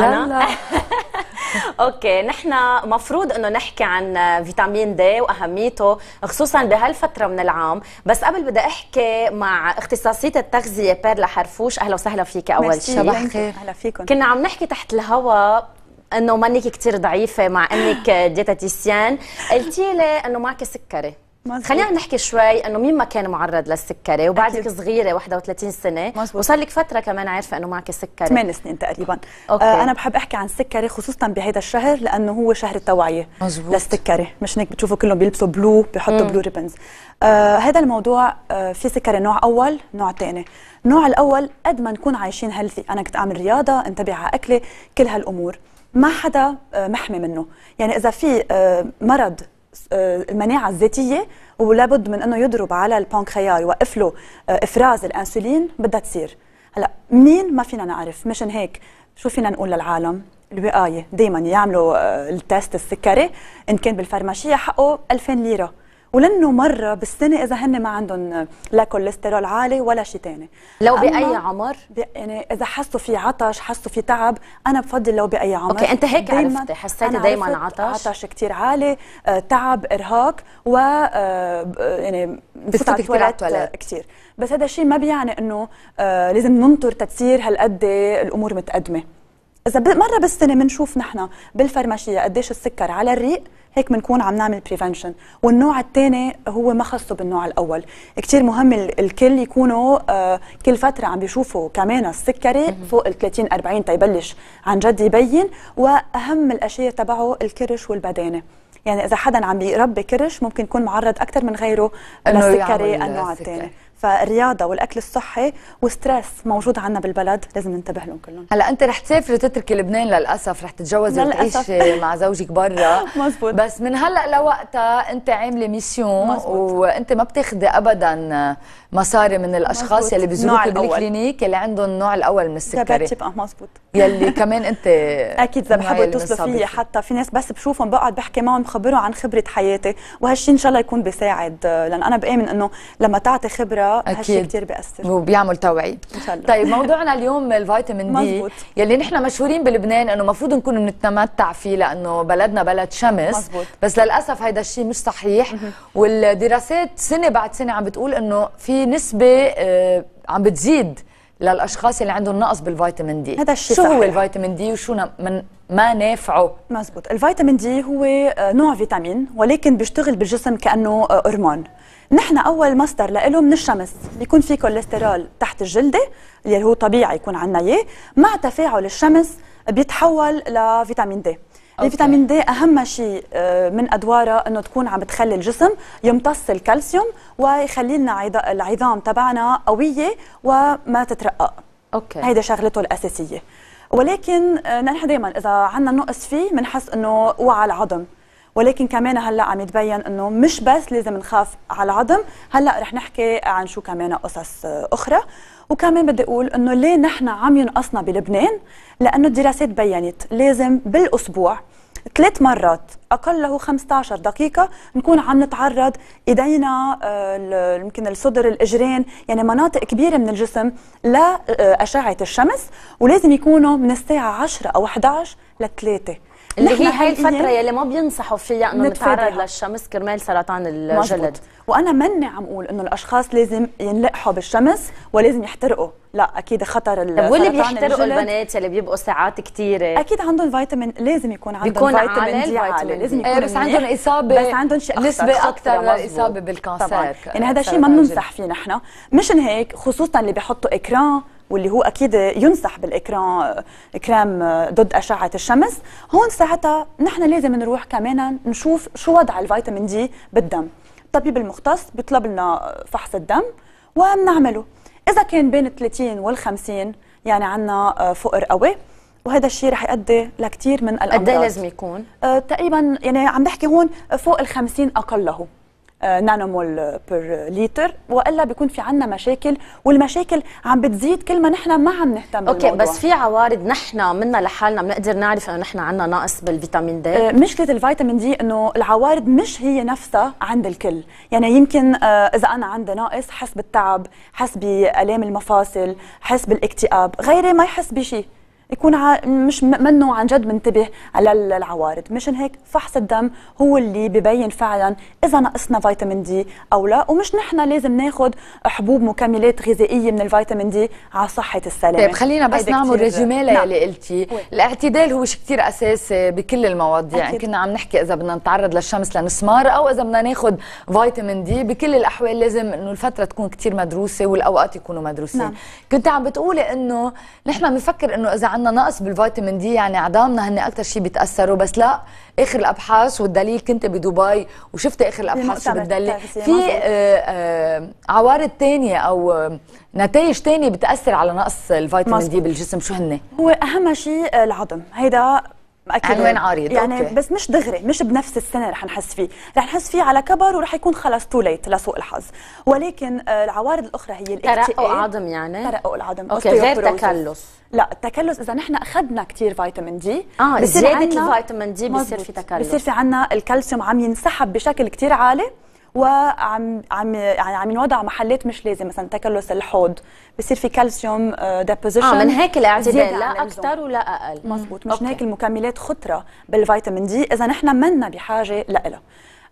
لا لا اوكي نحن مفروض انه نحكي عن فيتامين دي واهميته خصوصا بهالفتره من العام بس قبل بدي احكي مع اختصاصيه التغذيه بيرلا حرفوش اهلا وسهلا فيك اول شيء صباح الخير اهلا فيكم كنا عم نحكي تحت الهواء انه منك كثير ضعيفه مع انك ديتاتيسيان قلتي لي انه معك سكري مزبوط. خلينا نحكي شوي انه مين ما كان معرض للسكري وبعدك أكيد. صغيره 31 سنه مزبوط. وصار لك فتره كمان عارفه انه معك سكري 8 سنين تقريبا آه، أوكي. آه انا بحب احكي عن السكري خصوصا بهذا الشهر لانه هو شهر التوعيه مزبوط. للسكري مش هيك بتشوفوا كلهم بيلبسوا بلو بيحطوا بلو ريبنز آه هذا الموضوع آه في سكري نوع اول نوع ثاني النوع الاول قد ما نكون عايشين هيلثي انا كنت اعمل رياضه انتبه على اكلي كل هالامور ما حدا آه، محمي منه يعني اذا في آه، مرض آه، المناعه الذاتيه ولابد من انه يضرب على البانكريا يوقف له آه، افراز الانسولين بدها تصير هلا مين ما فينا نعرف مشان هيك شو فينا نقول للعالم الوقايه دائما يعملوا آه، التست السكري ان كان بالفرماشيه حقه 2000 ليره ولانه مره بالسنه اذا هن ما عندهم لا كوليسترول عالي ولا شيء ثاني لو باي عمر يعني اذا حسوا في عطش حسوا في تعب انا بفضل لو باي عمر اوكي انت هيك عرفتي حسيتي دائما عطش عطش كثير عالي آه، تعب ارهاق و آه، آه، يعني بفوت على كثير بس هذا الشيء ما بيعني انه لازم ننطر تتصير هالقد الامور متقدمه اذا مره بالسنه بنشوف نحن بالفرماشيه قديش السكر على الريق هيك بنكون عم نعمل بريفنشن والنوع الثاني هو ما خصه بالنوع الاول كثير مهم الكل يكونوا آه، كل فتره عم بيشوفوا كمان السكري فوق ال 30 40 تيبلش عن جد يبين واهم الاشياء تبعه الكرش والبدانه يعني اذا حدا عم بيربي كرش ممكن يكون معرض اكثر من غيره للسكري النوع الثاني فالرياضه والاكل الصحي وستريس موجود عندنا بالبلد لازم ننتبه لهم كلهم هلا انت رح تسافري تتركي لبنان للاسف رح تتجوزي وتعيشي مع زوجك برا مزبوط بس من هلا لوقتها انت عامله ميسيون مزبوط. وانت ما بتاخذي ابدا مصاري من الاشخاص يلي بيزوروك بالكلينيك يلي عندهم النوع الاول من السكري تبعتي اه مزبوط يلي كمان انت اكيد اذا بحبوا يتصلوا فيي حتى في ناس بس بشوفهم بقعد بحكي معهم بخبرهم عن خبره حياتي وهالشيء ان شاء الله يكون بيساعد آه، لان انا بامن انه لما تعطي خبره هالشيء كثير بياثر وبيعمل توعي ان شاء الله طيب موضوعنا اليوم الفيتامين دي مزبوط. يلي نحن مشهورين بلبنان انه المفروض نكون بنتمتع فيه لانه بلدنا بلد شمس مزبوط. بس للاسف هيدا الشيء مش صحيح والدراسات سنه بعد سنه عم بتقول انه في نسبه آه، عم بتزيد للاشخاص اللي عندهم نقص بالفيتامين دي هذا الشيء شو هو الفيتامين دي وشو من ما نافعه مزبوط الفيتامين دي هو آه، نوع فيتامين ولكن بيشتغل بالجسم كانه آه، هرمون نحن اول مصدر له من الشمس بيكون في كوليسترول تحت الجلده اللي هو طبيعي يكون عندنا اياه مع تفاعل الشمس بيتحول لفيتامين دي الفيتامين دي اهم شيء آه، من ادوارها انه تكون عم تخلي الجسم يمتص الكالسيوم ويخلي لنا العظام تبعنا قويه وما تترقق اوكي هيدا شغلته الاساسيه ولكن آه، نحن دائما اذا عندنا نقص فيه بنحس انه وعى العظم ولكن كمان هلا عم يتبين انه مش بس لازم نخاف على العظم هلا رح نحكي عن شو كمان قصص آه، اخرى وكمان بدي اقول انه ليه نحن عم ينقصنا بلبنان لانه الدراسات بينت لازم بالاسبوع ثلاث مرات اقله 15 دقيقه نكون عم نتعرض ايدينا آه، يمكن الصدر الاجرين يعني مناطق كبيره من الجسم لاشعه آه، الشمس ولازم يكونوا من الساعه 10 او 11 لثلاثه اللي هي هاي الفتره يلي ما بينصحوا فيها انه نتعرض للشمس كرمال سرطان الجلد مزبوط. وانا مني عم اقول انه الاشخاص لازم ينلقحوا بالشمس ولازم يحترقوا لا اكيد خطر ال طيب واللي بيحترقوا البنات اللي بيبقوا ساعات كثيره اكيد عندهم فيتامين لازم يكون عندهم بيكون فيتامين دي عالي لازم يكون بس عندهم اصابه بس عندهم شيء نسبه اكثر للاصابه بالكانسر يعني هذا شيء ما بننصح فيه نحن مشان هيك خصوصا اللي بيحطوا اكران واللي هو اكيد ينصح بالاكران كريم ضد اشعه الشمس هون ساعتها نحن لازم نروح كمان نشوف شو وضع الفيتامين دي بالدم الطبيب المختص بيطلب لنا فحص الدم وبنعمله اذا كان بين 30 وال 50 يعني عندنا آه، فقر قوي وهذا الشيء رح يؤدي لكثير من إيه الامراض قد لازم يكون؟ آه تقريبا يعني عم بحكي هون فوق ال 50 اقله نانومول بير لتر والا بيكون في عندنا مشاكل والمشاكل عم بتزيد كل ما نحن ما عم نهتم اوكي بالموضوع. بس في عوارض نحن منا لحالنا بنقدر نعرف انه نحن عندنا نقص بالفيتامين دي آه، مشكله الفيتامين دي انه العوارض مش هي نفسها عند الكل يعني يمكن آه، اذا انا عندي ناقص حس بالتعب حس بالام المفاصل حس بالاكتئاب غيري ما يحس بشيء يكون مش منه عن جد منتبه على العوارض مشان هيك فحص الدم هو اللي ببين فعلا اذا نقصنا فيتامين دي او لا ومش نحن لازم ناخذ حبوب مكملات غذائيه من الفيتامين دي على صحه السلامه طيب خلينا بس نعمل ريزومي للي قلتي الاعتدال هو شيء كثير اساسي بكل المواضيع يعني كنا عم نحكي اذا بدنا نتعرض للشمس لنسمار او اذا بدنا ناخذ فيتامين دي بكل الاحوال لازم انه الفتره تكون كثير مدروسه والاوقات يكونوا مدروسين نعم. كنت عم بتقولي انه نحن بنفكر انه اذا عندنا نقص بالفيتامين دي يعني عظامنا هن اكثر شيء بيتاثروا بس لا اخر الابحاث والدليل كنت بدبي وشفت اخر الابحاث شو بتدلل في آه، آه، عوارض ثانيه او آه، نتائج ثانيه بتاثر على نقص الفيتامين مزبوط. دي بالجسم شو هن هو اهم شيء العظم هيدا أكيد عنوان يعني عريض يعني أوكي. بس مش دغري مش بنفس السنه رح نحس فيه رح نحس فيه على كبر ورح يكون خلص تو ليت لسوء الحظ ولكن آه، العوارض الاخرى هي الاكتئاب ترقق عظم يعني ترقق العظم اوكي غير تكلس لا التكلس اذا نحن اخذنا كثير فيتامين دي اه زياده الفيتامين دي بصير في تكلس بصير في عندنا الكالسيوم عم ينسحب بشكل كثير عالي وعم عم يعني عم ينوضع محلات مش لازم مثلا تكلس الحوض بصير في كالسيوم ديبوزيشن آه،, اه من هيك الاعتدال لا اكثر ولا اقل مزبوط مش هيك المكملات خطره بالفيتامين دي اذا نحن منا بحاجه لها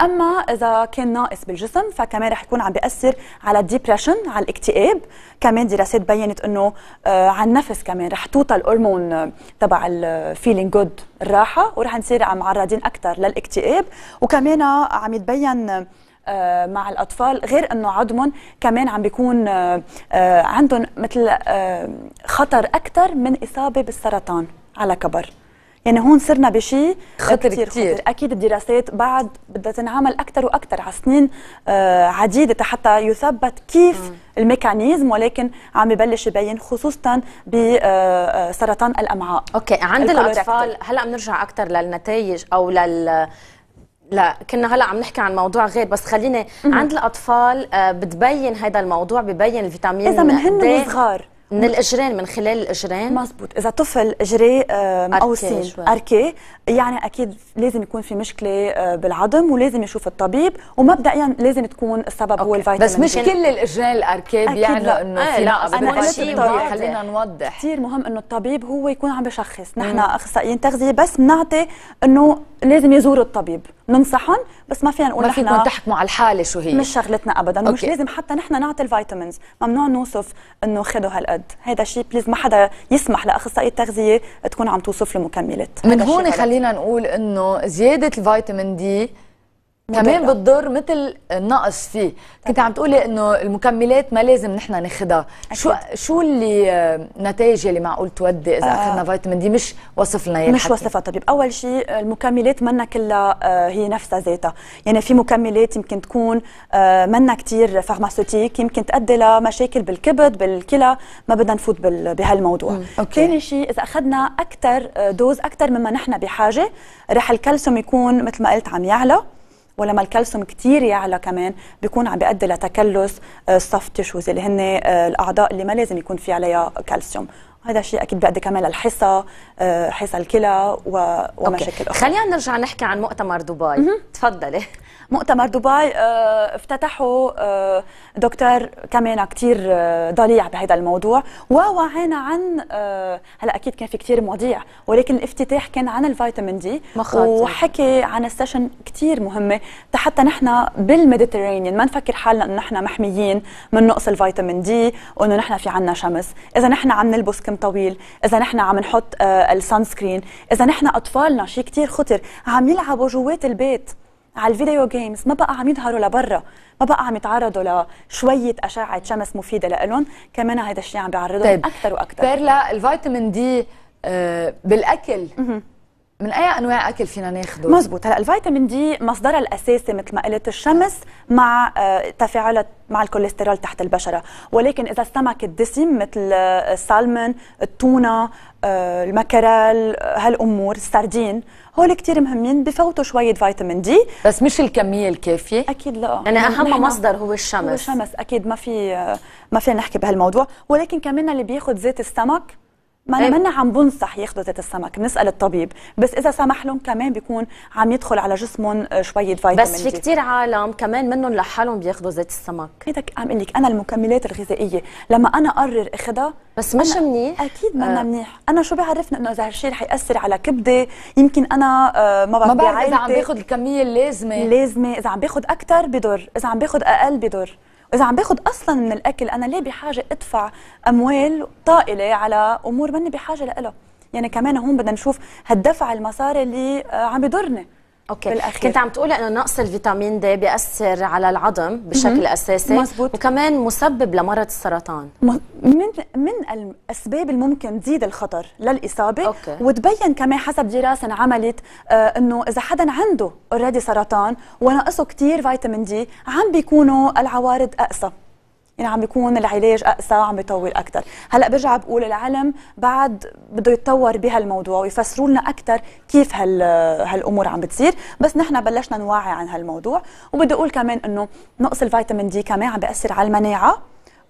اما اذا كان ناقص بالجسم فكمان رح يكون عم بياثر على الديبرشن على الاكتئاب كمان دراسات بينت انه آه على النفس كمان رح توطى الهرمون آه، تبع الفيلينج جود آه، الراحه ورح نصير عم معرضين اكثر للاكتئاب وكمان عم يتبين آه، مع الاطفال غير انه عظمهم كمان عم بيكون آه، آه، عندهم مثل خطر اكثر من اصابه بالسرطان على كبر يعني هون صرنا بشيء خطر كتير, كتير. خطر. اكيد الدراسات بعد بدها تنعمل اكثر واكثر على سنين عديده حتى يثبت كيف م. الميكانيزم ولكن عم يبلش يبين خصوصا بسرطان الامعاء اوكي عند الاطفال هلا بنرجع اكثر للنتائج او لل لا كنا هلا عم نحكي عن موضوع غير بس خليني عند الاطفال آه، بتبين هذا الموضوع ببين الفيتامين اذا من هن صغار من الاجرين من خلال الاجرين مزبوط اذا طفل اجري مقوسين آه، اركي يعني اكيد لازم يكون في مشكله آه، بالعظم ولازم يشوف الطبيب ومبدئيا لازم تكون السبب أوكي. هو الفيتامين بس مش كل الاجرين الاركي بيعملوا انه إيه، في لا انا قلت الطبيب خلينا نوضح كثير مهم انه الطبيب هو يكون عم بشخص نحن اخصائيين تغذيه بس بنعطي انه لازم يزور الطبيب بننصحهم بس ما فينا نقول ما فيكم تحكموا على الحاله شو هي مش شغلتنا ابدا أوكي. مش لازم حتى نحن نعطي الفيتامينز ممنوع نوصف انه خذوا هالقد هذا الشيء بليز ما حدا يسمح لاخصائي التغذيه تكون عم توصف له مكملات من هون خلينا نقول انه زياده الفيتامين دي كمان بتضر مثل النقص فيه كنت عم تقولي انه المكملات ما لازم نحن ناخدها شو شو اللي آه، نتائج اللي معقول تودي اذا آه اخذنا فيتامين دي مش وصف لنا مش وصفها طبيب اول شيء المكملات منا كلها آه، هي نفسها ذاتها يعني في مكملات يمكن تكون آه، منا كثير فارماسيوتيك يمكن تؤدي لمشاكل بالكبد بالكلى ما بدنا نفوت بهالموضوع ثاني شيء اذا اخذنا اكثر دوز اكثر مما نحن بحاجه رح الكالسيوم يكون مثل ما قلت عم يعلى ولما الكالسيوم كتير يعلى كمان بيكون عم بيؤدي لتكلس الصفت آه، تشوز اللي هن آه، الاعضاء اللي ما لازم يكون في عليها كالسيوم هذا الشيء اكيد بيؤدي كمان للحصى آه، حصى الكلى ومشاكل اخرى خلينا نرجع نحكي عن مؤتمر دبي تفضلي مؤتمر دبي آه، افتتحوا آه، دكتور كمان كثير آه، ضليع بهذا الموضوع ووعينا عن هلا اكيد كان في كثير مواضيع ولكن الافتتاح كان عن الفيتامين دي مخاطر. وحكي عن السيشن كثير مهمه حتى نحن بالميديترينيان ما نفكر حالنا انه نحن محميين من نقص الفيتامين دي وانه نحن في عنا شمس اذا نحن عم نلبس كم طويل اذا نحن عم نحط السان سكرين اذا نحن اطفالنا شيء كثير خطر عم يلعبوا جوات البيت على الفيديو جيمز ما بقى عم يظهروا لبرا ما بقى عم يتعرضوا لشويه اشعه شمس مفيده لهم كمان هذا الشيء عم بيعرضهم طيب. اكثر واكثر بيرلا الفيتامين دي آه بالاكل من اي انواع اكل فينا ناخده مزبوط هلا الفيتامين دي مصدرها الاساسي مثل ما قلت الشمس مع آه، تفاعلات مع الكوليسترول تحت البشره ولكن اذا السمك الدسم مثل آه، السالمون التونه آه، المكرال هالامور السردين هول كتير مهمين بفوتوا شوية فيتامين دي بس مش الكمية الكافية أكيد لا يعني أهم مصدر هو الشمس هو الشمس أكيد ما في ما فينا نحكي بهالموضوع ولكن كمان اللي بياخد زيت السمك ما انا إيه. منا عم بنصح ياخذوا زيت السمك بنسال الطبيب بس اذا سمح لهم كمان بيكون عم يدخل على جسمهم آه، شويه فيتامين بس في كثير عالم كمان منهم لحالهم بياخذوا زيت السمك هيك إيه، عم اقول لك انا المكملات الغذائيه لما انا اقرر اخذها بس مش منيح اكيد منا آه. منيح انا شو بعرفنا انه اذا هالشيء رح ياثر على كبدي يمكن انا آه ما بعرف ما بعرف اذا عم باخذ الكميه اللازمه اللازمه اذا عم باخذ اكثر بضر اذا عم باخذ اقل بضر واذا عم باخذ اصلا من الاكل انا ليه بحاجه ادفع اموال طائله على امور مني بحاجه لها يعني كمان هون بدنا نشوف هالدفع المصاري اللي آه، عم بضرني اوكي بالأخير. كنت عم تقولي انه نقص الفيتامين د بياثر على العظم بشكل مم. اساسي مزبوط. وكمان مسبب لمرض السرطان من من الاسباب الممكن تزيد الخطر للاصابه أوكي. وتبين كمان حسب دراسه انعملت آه انه اذا حدا عنده اوريدي سرطان ونقصه كثير فيتامين دي عم بيكونوا العوارض اقصى يعني عم بيكون العلاج اقسى وعم بيطول اكثر هلا برجع بقول العلم بعد بده يتطور بهالموضوع ويفسروا لنا اكثر كيف هال هالامور عم بتصير بس نحن بلشنا نوعي عن هالموضوع وبدي اقول كمان انه نقص الفيتامين دي كمان عم بياثر على المناعه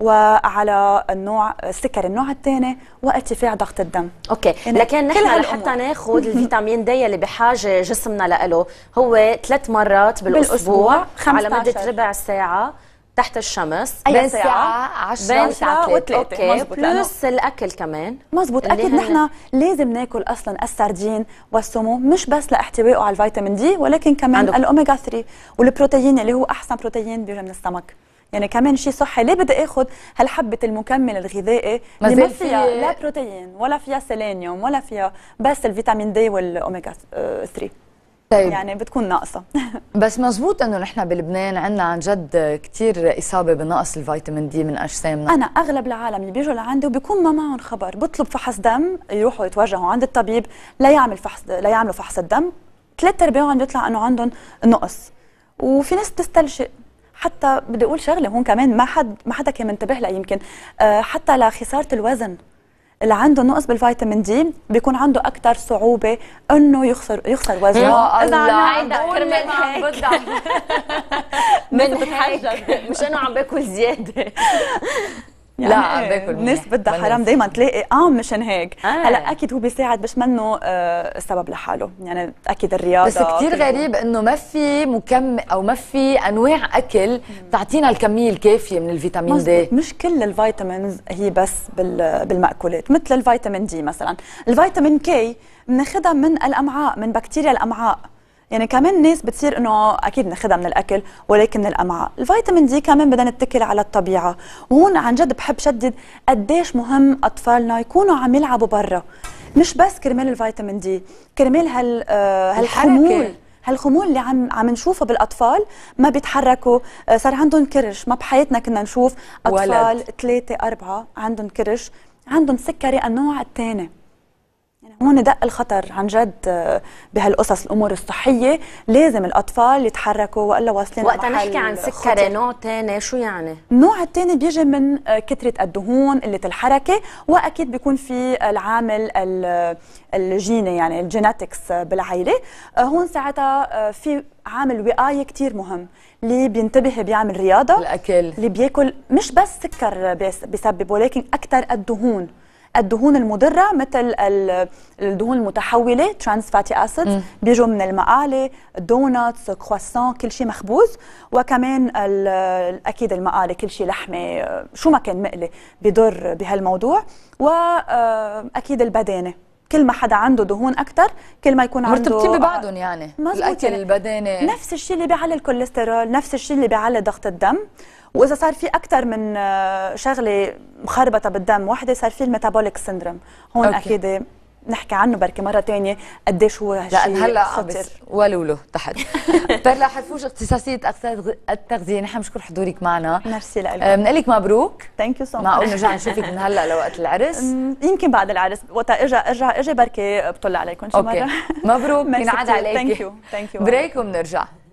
وعلى النوع السكر النوع الثاني وارتفاع ضغط الدم اوكي يعني لكن نحن لحتى ناخذ الفيتامين دي اللي بحاجه جسمنا له هو ثلاث مرات بالاسبوع, بالأسبوع على مده ربع ساعه تحت الشمس أي بين ساعة 10 بين ساعة اوكي بلس الاكل كمان مزبوط اكيد نحن لازم ناكل اصلا السردين والسمو مش بس لاحتوائه على الفيتامين دي ولكن كمان الاوميجا 3 والبروتين اللي هو احسن بروتين بيجي من السمك يعني كمان شيء صحي ليه بدي اخذ هالحبه المكمل الغذائي اللي ما فيها لا بروتين ولا فيها سيلينيوم ولا فيها بس الفيتامين دي والاوميجا 3 طيب. يعني بتكون ناقصه بس مزبوط انه نحن بلبنان عندنا عن جد كثير اصابه بنقص الفيتامين دي من اجسامنا انا اغلب العالم اللي بيجوا لعندي وبيكون ما معهم خبر بطلب فحص دم يروحوا يتوجهوا عند الطبيب لا يعمل فحص لا يعملوا فحص الدم ثلاث ارباعهم بيطلع انه عندهم نقص وفي ناس بتستلشئ حتى بدي اقول شغله هون كمان ما حد ما حدا كان منتبه لها يمكن آه، حتى لخساره الوزن اللي عنده نقص بالفيتامين دي بيكون عنده اكثر صعوبه انه يخسر يخسر وزنه يا الله كرمال عم من بتحجج مش انا عم باكل زياده يعني لا باكل الناس بدها حرام دائما تلاقي اه مشان هيك آه. هلا اكيد هو بيساعد بس منه آه السبب لحاله يعني اكيد الرياضه بس كثير غريب انه ما في مكم او ما في انواع اكل بتعطينا الكميه الكافيه من الفيتامين دي مش كل الفيتامينز هي بس بالمأكولات مثل الفيتامين دي مثلا الفيتامين كي بناخذها من الامعاء من بكتيريا الامعاء يعني كمان ناس بتصير انه اكيد ناخذها من الاكل ولكن من الامعاء، الفيتامين دي كمان بدنا نتكل على الطبيعه، وهون عن جد بحب شدد قديش مهم اطفالنا يكونوا عم يلعبوا برا، مش بس كرمال الفيتامين دي، كرمال هال آه، هالخمول هالخمول اللي عم عم نشوفه بالاطفال ما بيتحركوا آه، صار عندهم كرش، ما بحياتنا كنا نشوف اطفال ثلاثه اربعه عندهم كرش، عندهم سكري النوع الثاني يعني هون دق الخطر عن جد آه، بهالقصص الامور الصحيه لازم الاطفال يتحركوا والا واصلين وقت نحكي عن سكري نوع ثاني شو يعني النوع الثاني بيجي من آه، كثره الدهون قله الحركه واكيد بيكون في العامل آه، الجيني يعني الجيناتكس بالعائله هون ساعتها في عامل وقايه كثير مهم اللي بينتبه بيعمل رياضه الاكل اللي بياكل مش بس سكر بيسبب ولكن اكثر الدهون الدهون المضره مثل الدهون المتحوله ترانس فاتي اسيدز بيجوا من المقالي دوناتس كرواسون كل شيء مخبوز وكمان اكيد المقالي كل شيء لحمه شو ما كان مقلي بضر بهالموضوع واكيد آه، البدانه كل ما حدا عنده دهون اكثر كل ما يكون عنده مرتبطين آه، ببعضهم يعني الاكل يعني. البدانه نفس الشيء اللي بيعلي الكوليسترول نفس الشيء اللي بيعلي ضغط الدم واذا صار في اكثر من آه، شغله مخربطه بالدم وحده صار في الميتابوليك سندروم هون أوكي. اكيد نحكي عنه بركي مره ثانيه قديش هو هالشيء لان هلا خطير ولوله تحت بلا حرفوج اختصاصيه التغذيه نحن بنشكر حضورك معنا ميرسي لك بنقول آه، لك مبروك ثانك يو سو ماتش معقول نرجع نشوفك من هلا لوقت العرس يمكن بعد العرس وقت ارجع ارجع اجي بركي بطلع عليكم شو مره مبروك بنعاد عليك ثانك يو ثانك يو بريك وبنرجع